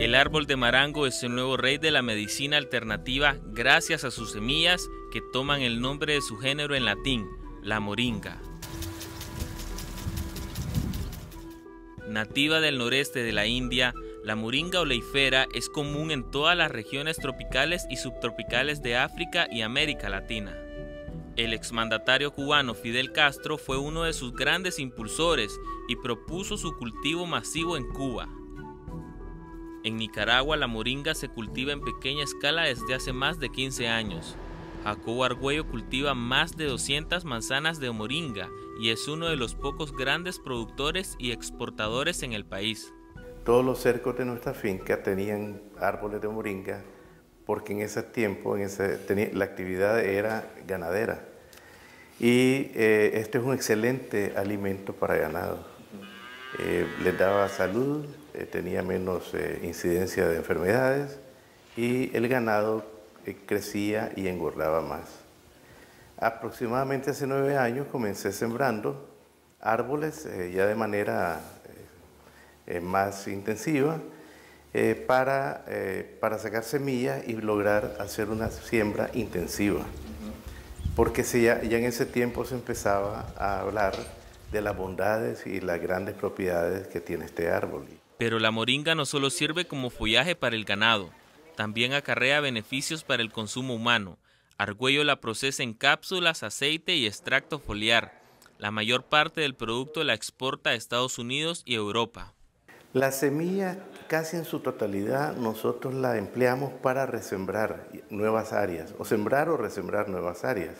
El árbol de marango es el nuevo rey de la medicina alternativa gracias a sus semillas que toman el nombre de su género en latín, la moringa. Nativa del noreste de la India, la moringa oleifera es común en todas las regiones tropicales y subtropicales de África y América Latina. El exmandatario cubano Fidel Castro fue uno de sus grandes impulsores y propuso su cultivo masivo en Cuba. En Nicaragua la moringa se cultiva en pequeña escala desde hace más de 15 años. Jacobo Argüello cultiva más de 200 manzanas de moringa y es uno de los pocos grandes productores y exportadores en el país todos los cercos de nuestra finca tenían árboles de moringa, porque en ese tiempo en la actividad era ganadera. Y eh, este es un excelente alimento para ganado. Eh, les daba salud, eh, tenía menos incidencia de enfermedades y el ganado crecía y engordaba más. Aproximadamente hace nueve años comencé sembrando árboles ya de manera eh, más intensiva eh, eh, para, sacar semillas y lograr hacer una siembra intensiva. Porque ya, ya en ese tiempo se empezaba a hablar de las bondades y las grandes propiedades que tiene este árbol. Pero la moringa no solo sirve como follaje para el ganado, también acarrea beneficios para el consumo humano. Argüello la procesa en cápsulas, aceite y extracto foliar. La mayor parte del producto la exporta a Estados Unidos y Europa. La semilla casi en su totalidad nosotros la empleamos para resembrar nuevas áreas, o sembrar o resembrar nuevas áreas.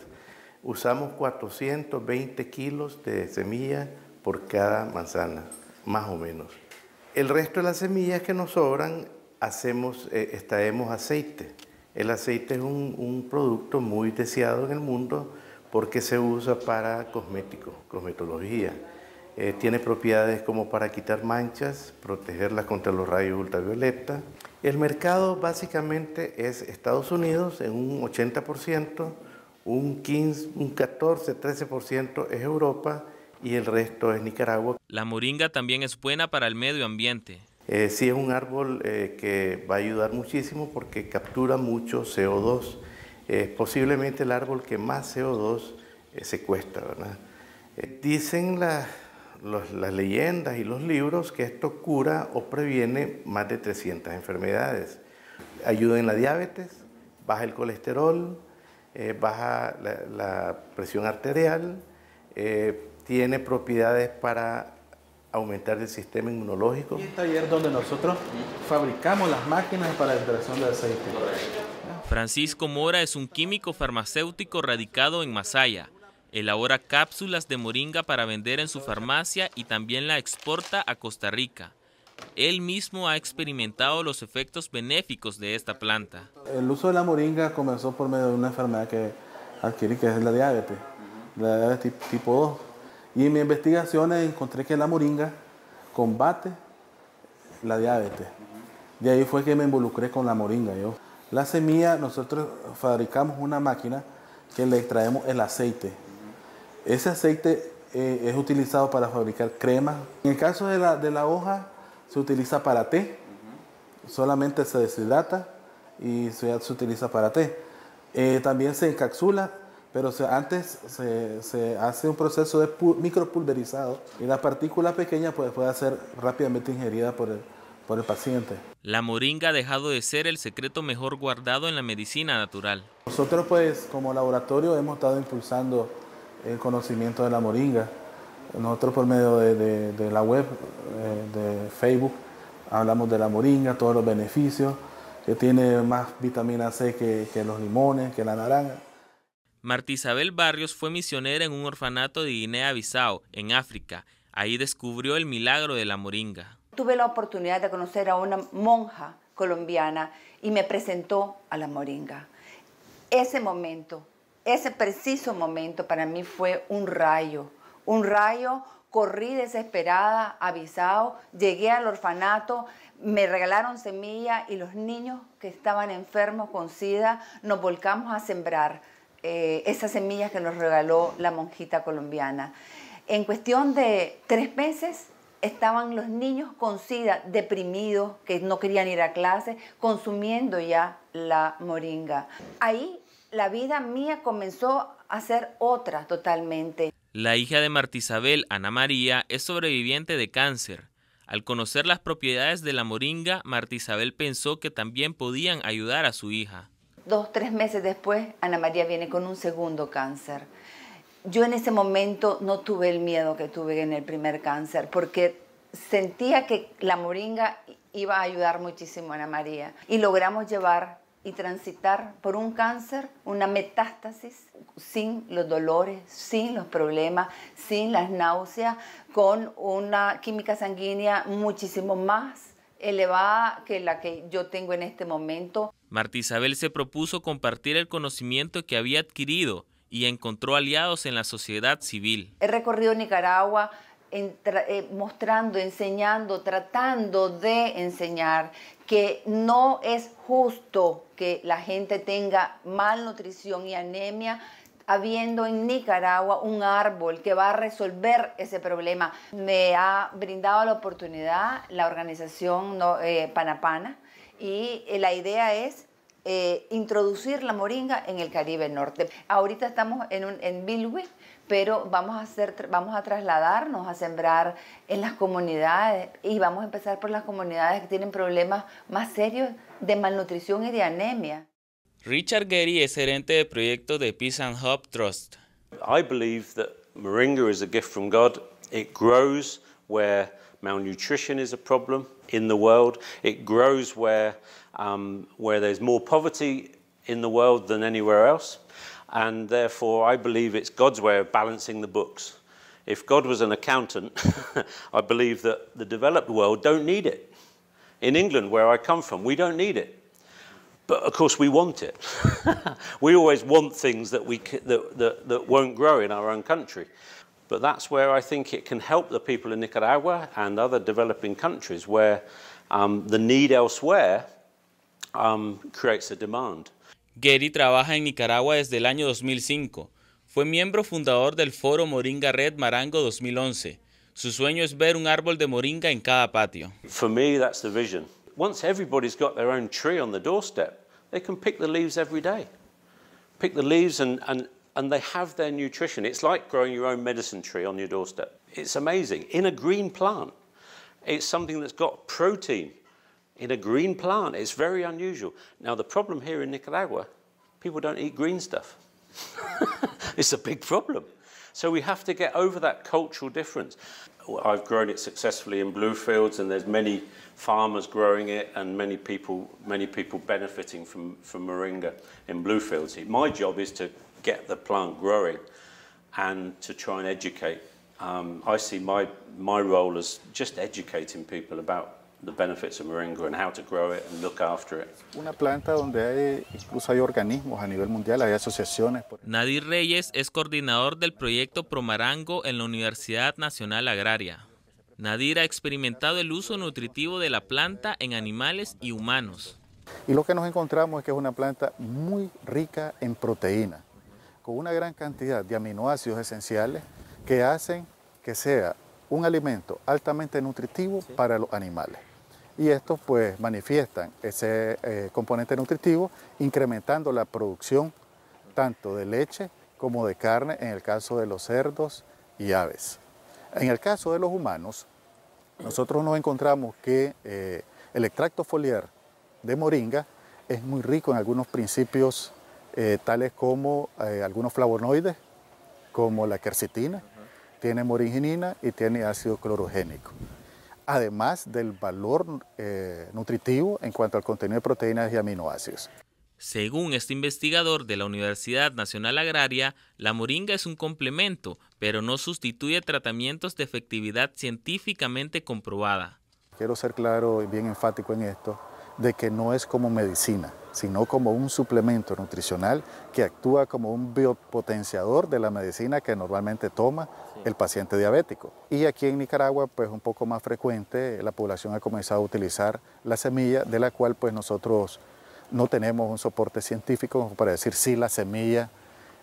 Usamos 420 kilos de semilla por cada manzana, más o menos. El resto de las semillas que nos sobran, hacemos, eh, aceite. El aceite es un, un producto muy deseado en el mundo porque se usa para cosméticos, cosmetología. Eh, tiene propiedades como para quitar manchas, protegerlas contra los rayos ultravioleta. El mercado básicamente es Estados Unidos en un 80%, un, 15, un 14, 13% es Europa y el resto es Nicaragua. La moringa también es buena para el medio ambiente. Eh, sí es un árbol eh, que va a ayudar muchísimo porque captura mucho CO2. Es posiblemente el árbol que más CO2 secuestra. ¿verdad? dicen las las leyendas y los libros que esto cura o previene más de 300 enfermedades. Ayuda en la diabetes, baja el colesterol, eh, baja la, presión arterial, eh, tiene propiedades para aumentar el sistema inmunológico. Y el taller donde nosotros fabricamos las máquinas para la extracción de aceite. Francisco Mora es un químico farmacéutico radicado en Masaya Elabora cápsulas de moringa para vender en su farmacia y también la exporta a Costa Rica. Él mismo ha experimentado los efectos benéficos de esta planta. El uso de la moringa comenzó por medio de una enfermedad que adquirí, que es la diabetes, la diabetes tipo 2. Y en mis investigaciones encontré que la moringa combate la diabetes. De ahí fue que me involucré con la moringa. Yo. La semilla, nosotros fabricamos una máquina que le extraemos el aceite ese aceite eh, es utilizado para fabricar crema. En el caso de la, de la hoja, se utiliza para té. Solamente se deshidrata y se, se utiliza para té. Eh, también se encapsula, pero antes se, se, hace un proceso de micropulverizado y la partícula pequeña pues, puede ser rápidamente ingerida por el, por el paciente. La moringa ha dejado de ser el secreto mejor guardado en la medicina natural. Nosotros pues como laboratorio hemos estado impulsando el conocimiento de la moringa. Nosotros por medio de, la web, eh, de Facebook, hablamos de la moringa, todos los beneficios, que tiene más vitamina C que, los limones, que la naranja. Martí Isabel Barrios fue misionera en un orfanato de Guinea-Bissau, en África. Ahí descubrió el milagro de la moringa. Tuve la oportunidad de conocer a una monja colombiana y me presentó a la moringa. Ese momento ese preciso momento para mí fue un rayo, un rayo. Corrí desesperada, avisado, llegué al orfanato, me regalaron semillas y los niños que estaban enfermos con sida nos volcamos a sembrar eh, esas semillas que nos regaló la monjita colombiana. En cuestión de tres meses estaban los niños con sida, deprimidos, que no querían ir a clase, consumiendo ya la moringa. Ahí la vida mía comenzó a ser otra totalmente. La hija de Marta Isabel, Ana María, es sobreviviente de cáncer. Al conocer las propiedades de la moringa, Marta pensó que también podían ayudar a su hija. Dos, tres meses después, Ana María viene con un segundo cáncer. Yo en ese momento no tuve el miedo que tuve en el primer cáncer, porque sentía que la moringa iba a ayudar muchísimo a Ana María. Y logramos llevar y transitar por un cáncer, una metástasis, sin los dolores, sin los problemas, sin las náuseas, con una química sanguínea muchísimo más elevada que la que yo tengo en este momento. Marta Isabel se propuso compartir el conocimiento que había adquirido y encontró aliados en la sociedad civil. He recorrido Nicaragua, eh, mostrando, enseñando, tratando de enseñar que no es justo que la gente tenga malnutrición y anemia habiendo en Nicaragua un árbol que va a resolver ese problema. Me ha brindado la oportunidad la organización eh, Panapana y eh, la idea es introducir la moringa en el Caribe Norte. Ahorita estamos en, un, en Bilwi, pero vamos a, hacer, vamos a trasladarnos a sembrar en las comunidades y vamos a empezar por las comunidades que tienen problemas más serios de malnutrición y de anemia. Richard Gary es gerente del proyecto de Peace and Hope Trust. I believe that moringa is a gift from God. It grows where malnutrition is a problem in the world. It grows where, um, where there's more poverty in the world than anywhere else. and therefore I believe it's God's way of balancing the books. If God was an accountant, I believe that the developed world don't need it. In England, where I come from, we don't need it. But of course, we want it. we always want things that, we, that, that, that won't grow in our own country. But that's where I think it can help the people in Nicaragua and other developing countries where um, the need elsewhere um, creates a demand. Gary trabaja en Nicaragua desde el año 2005. Fue miembro fundador del foro Moringa Red Marango 2011. Su sueño es ver un árbol de moringa en cada patio. For me, that's the vision. Once everybody's got their own tree on the doorstep, they can pick the leaves every day. Pick the leaves and, and, and they have their nutrition. It's like growing your own medicine tree on your doorstep. It's amazing. In a green plant, it's something that's got protein, in a green plant. It's very unusual. Now, the problem here in Nicaragua, people don't eat green stuff. it's a big problem. So we have to get over that cultural difference. I've grown it successfully in Bluefields, and there's many farmers growing it, and many people, many people benefiting from, from moringa in Bluefields. My job is to get the plant growing and to try and educate. Um, I see my, my role as just educating people about the benefits of moringa and how to grow it Una planta donde hay, incluso hay organismos a nivel mundial, hay asociaciones. Nadir Reyes es coordinador del proyecto Promarango en la Universidad Nacional Agraria. Nadir ha experimentado el uso nutritivo de la planta en animales y humanos. Y lo que nos encontramos es que es una planta muy rica en proteína, con una gran cantidad de aminoácidos esenciales que hacen que sea un alimento altamente nutritivo para los animales y estos pues manifiestan ese eh, componente nutritivo incrementando la producción tanto de leche como de carne en el caso de los cerdos y aves. En el caso de los humanos, nosotros nos encontramos que eh, el extracto foliar de moringa es muy rico en algunos principios eh, tales como algunos flavonoides, como la quercetina, tiene moringinina y tiene ácido clorogénico además del valor eh, nutritivo en cuanto al contenido de proteínas y aminoácidos. Según este investigador de la Universidad Nacional Agraria, la moringa es un complemento, pero no sustituye tratamientos de efectividad científicamente comprobada. Quiero ser claro y bien enfático en esto de que no es como medicina, sino como un suplemento nutricional que actúa como un biopotenciador de la medicina que normalmente toma el paciente diabético. Y aquí en Nicaragua, pues un poco más frecuente, la población ha comenzado a utilizar la semilla, de la cual pues nosotros no tenemos un soporte científico para decir si la semilla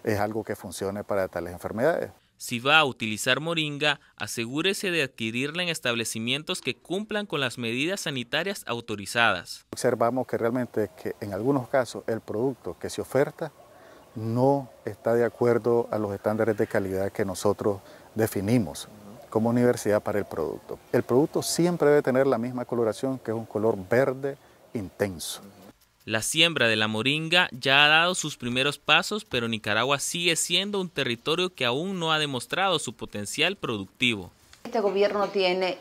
es algo que funcione para tales enfermedades. Si va a utilizar moringa, asegúrese de adquirirla en establecimientos que cumplan con las medidas sanitarias autorizadas. Observamos que realmente que en algunos casos el producto que se oferta no está de acuerdo a los estándares de calidad que nosotros definimos como universidad para el producto. El producto siempre debe tener la misma coloración que es un color verde intenso. La siembra de la moringa ya ha dado sus primeros pasos, pero Nicaragua sigue siendo un territorio que aún no ha demostrado su potencial productivo. Este gobierno tiene,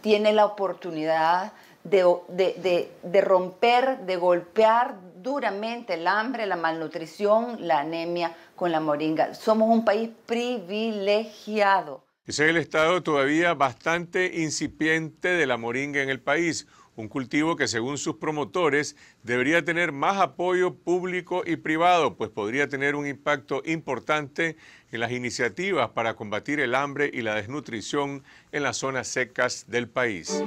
tiene la oportunidad de romper, de golpear duramente el hambre, la malnutrición, la anemia con la moringa. Somos un país privilegiado. Es el estado todavía bastante incipiente de la moringa en el país, un cultivo que según sus promotores debería tener más apoyo público y privado, pues podría tener un impacto importante en las iniciativas para combatir el hambre y la desnutrición en las zonas secas del país.